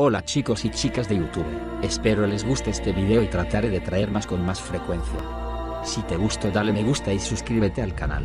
Hola chicos y chicas de YouTube, espero les guste este video y trataré de traer más con más frecuencia. Si te gustó dale me gusta y suscríbete al canal.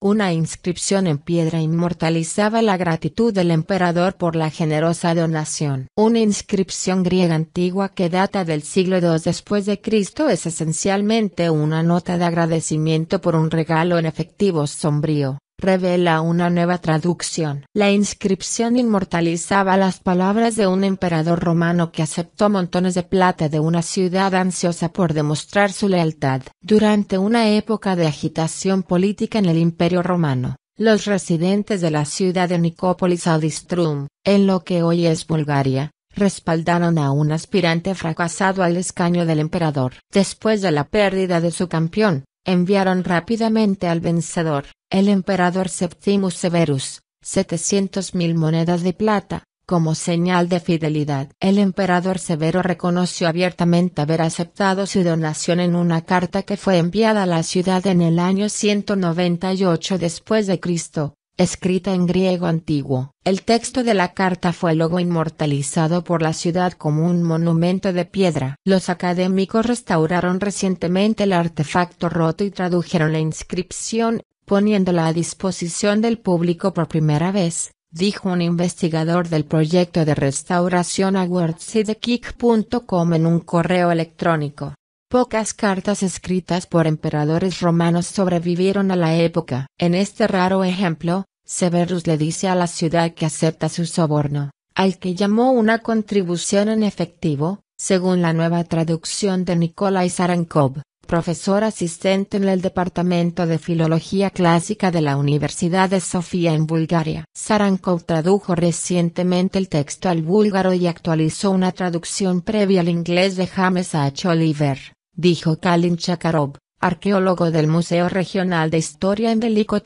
Una inscripción en piedra inmortalizaba la gratitud del emperador por la generosa donación. Una inscripción griega antigua que data del siglo II después de Cristo es esencialmente una nota de agradecimiento por un regalo en efectivo sombrío revela una nueva traducción. La inscripción inmortalizaba las palabras de un emperador romano que aceptó montones de plata de una ciudad ansiosa por demostrar su lealtad. Durante una época de agitación política en el Imperio romano, los residentes de la ciudad de Nicópolis Audistrum, en lo que hoy es Bulgaria, respaldaron a un aspirante fracasado al escaño del emperador. Después de la pérdida de su campeón, enviaron rápidamente al vencedor, el emperador Septimus Severus, 700.000 monedas de plata, como señal de fidelidad. El emperador Severo reconoció abiertamente haber aceptado su donación en una carta que fue enviada a la ciudad en el año 198 después de Cristo, escrita en griego antiguo. El texto de la carta fue luego inmortalizado por la ciudad como un monumento de piedra. Los académicos restauraron recientemente el artefacto roto y tradujeron la inscripción, poniéndola a disposición del público por primera vez, dijo un investigador del proyecto de restauración a wordsidekick.com en un correo electrónico. Pocas cartas escritas por emperadores romanos sobrevivieron a la época. En este raro ejemplo, Severus le dice a la ciudad que acepta su soborno, al que llamó una contribución en efectivo, según la nueva traducción de Nikolai Sarankov, profesor asistente en el Departamento de Filología Clásica de la Universidad de Sofía en Bulgaria. Sarankov tradujo recientemente el texto al búlgaro y actualizó una traducción previa al inglés de James H. Oliver, dijo Kalin Chakarov, arqueólogo del Museo Regional de Historia en Veliko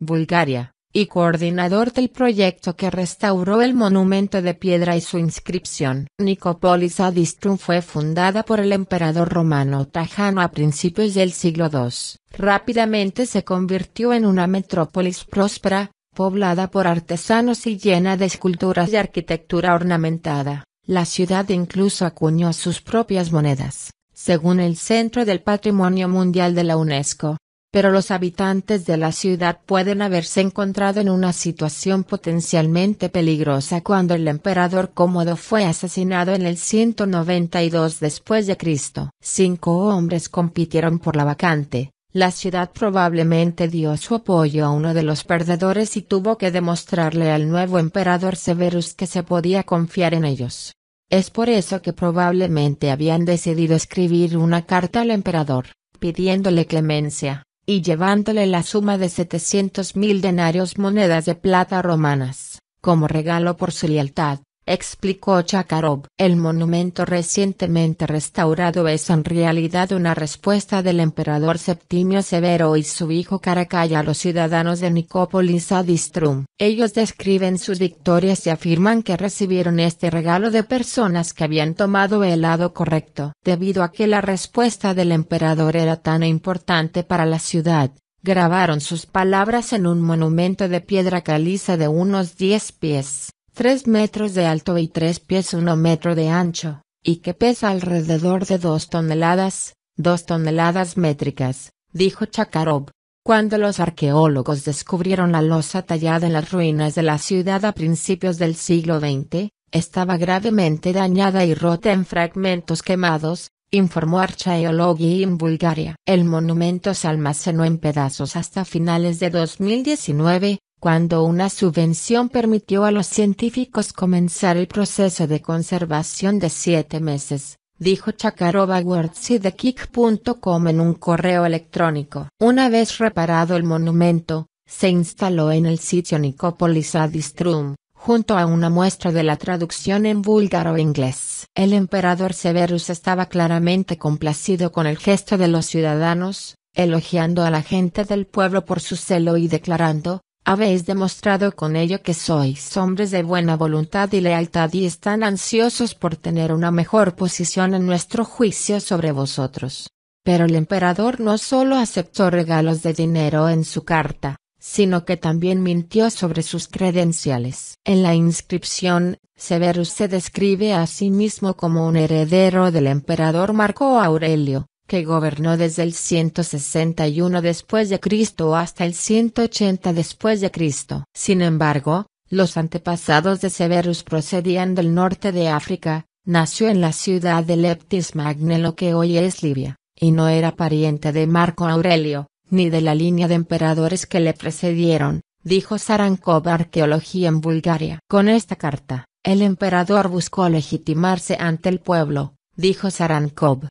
Bulgaria y coordinador del proyecto que restauró el monumento de piedra y su inscripción. Nicopolis Adistrum fue fundada por el emperador romano Tajano a principios del siglo II. Rápidamente se convirtió en una metrópolis próspera, poblada por artesanos y llena de esculturas y arquitectura ornamentada. La ciudad incluso acuñó sus propias monedas, según el Centro del Patrimonio Mundial de la UNESCO pero los habitantes de la ciudad pueden haberse encontrado en una situación potencialmente peligrosa cuando el emperador Cómodo fue asesinado en el 192 después Cinco hombres compitieron por la vacante. La ciudad probablemente dio su apoyo a uno de los perdedores y tuvo que demostrarle al nuevo emperador Severus que se podía confiar en ellos. Es por eso que probablemente habían decidido escribir una carta al emperador, pidiéndole clemencia y llevándole la suma de 700 mil denarios monedas de plata romanas, como regalo por su lealtad explicó Chakarov. El monumento recientemente restaurado es en realidad una respuesta del emperador Septimio Severo y su hijo Caracalla a los ciudadanos de Nicópolis Adistrum. Ellos describen sus victorias y afirman que recibieron este regalo de personas que habían tomado el lado correcto. Debido a que la respuesta del emperador era tan importante para la ciudad, grabaron sus palabras en un monumento de piedra caliza de unos 10 pies. 3 metros de alto y tres pies 1 metro de ancho, y que pesa alrededor de 2 toneladas, dos toneladas métricas, dijo Chakarov. Cuando los arqueólogos descubrieron la losa tallada en las ruinas de la ciudad a principios del siglo XX, estaba gravemente dañada y rota en fragmentos quemados, informó Archaeology en Bulgaria. El monumento se almacenó en pedazos hasta finales de 2019, cuando una subvención permitió a los científicos comenzar el proceso de conservación de siete meses, dijo Chakarova wordsidekick.com en un correo electrónico. Una vez reparado el monumento, se instaló en el sitio Nicopolis Adistrum, junto a una muestra de la traducción en búlgaro e inglés. El emperador Severus estaba claramente complacido con el gesto de los ciudadanos, elogiando a la gente del pueblo por su celo y declarando, habéis demostrado con ello que sois hombres de buena voluntad y lealtad y están ansiosos por tener una mejor posición en nuestro juicio sobre vosotros. Pero el emperador no solo aceptó regalos de dinero en su carta, sino que también mintió sobre sus credenciales. En la inscripción, Severus se describe a sí mismo como un heredero del emperador Marco Aurelio, que gobernó desde el 161 después de Cristo hasta el 180 después de Cristo. Sin embargo, los antepasados de Severus procedían del norte de África, nació en la ciudad de Leptis Magne lo que hoy es Libia, y no era pariente de Marco Aurelio, ni de la línea de emperadores que le precedieron, dijo Sarankov Arqueología en Bulgaria. Con esta carta, el emperador buscó legitimarse ante el pueblo, dijo Sarankov,